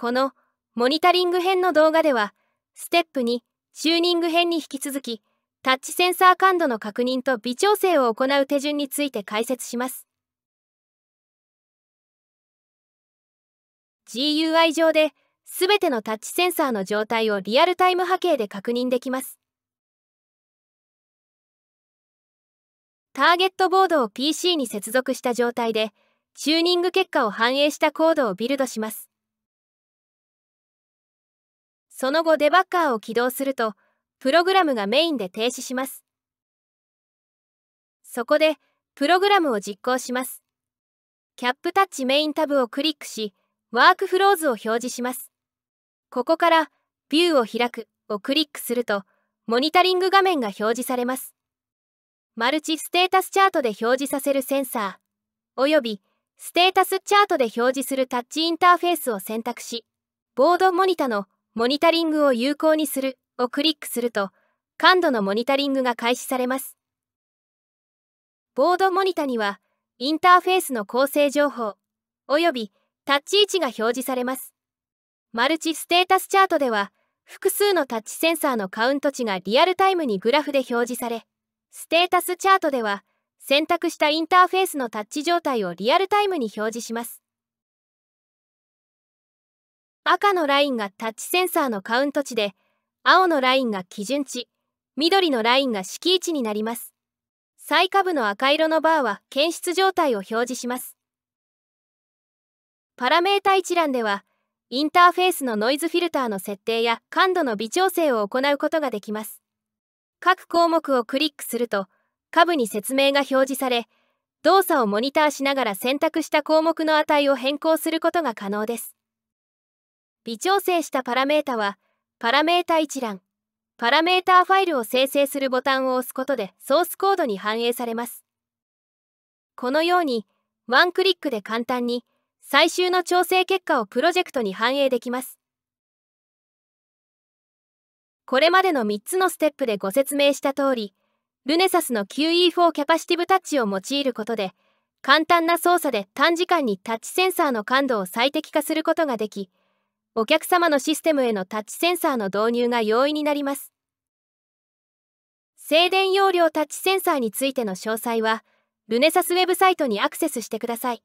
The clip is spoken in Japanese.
このモニタリング編の動画では、ステップにチューニング編に引き続き、タッチセンサー感度の確認と微調整を行う手順について解説します。GUI 上で、全てのタッチセンサーの状態をリアルタイム波形で確認できます。ターゲットボードを PC に接続した状態で、チューニング結果を反映したコードをビルドします。その後デバッカーを起動すると、プログラムがメインで停止します。そこで、プログラムを実行します。キャップタッチメインタブをクリックし、ワークフローズを表示します。ここから、ビューを開くをクリックすると、モニタリング画面が表示されます。マルチステータスチャートで表示させるセンサー、およびステータスチャートで表示するタッチインターフェースを選択し、ボードモニタのモニタリングを有効にするをクリックすると、感度のモニタリングが開始されます。ボードモニタには、インターフェースの構成情報、およびタッチ位置が表示されます。マルチステータスチャートでは、複数のタッチセンサーのカウント値がリアルタイムにグラフで表示され、ステータスチャートでは、選択したインターフェースのタッチ状態をリアルタイムに表示します。赤のラインがタッチセンサーのカウント値で青のラインが基準値緑のラインが敷地になります最下部の赤色のバーは検出状態を表示しますパラメータ一覧ではインターフェースのノイズフィルターの設定や感度の微調整を行うことができます各項目をクリックすると下部に説明が表示され動作をモニターしながら選択した項目の値を変更することが可能です微調整したパラメータはパラメータ一覧パラメータファイルを生成するボタンを押すことでソースコードに反映されますこのようにワンクリックで簡単に最終の調整結果をプロジェクトに反映できますこれまでの3つのステップでご説明した通りルネサスの QE4 キャパシティブタッチを用いることで簡単な操作で短時間にタッチセンサーの感度を最適化することができお客様のシステムへのタッチセンサーの導入が容易になります。静電容量タッチセンサーについての詳細は、ルネサスウェブサイトにアクセスしてください。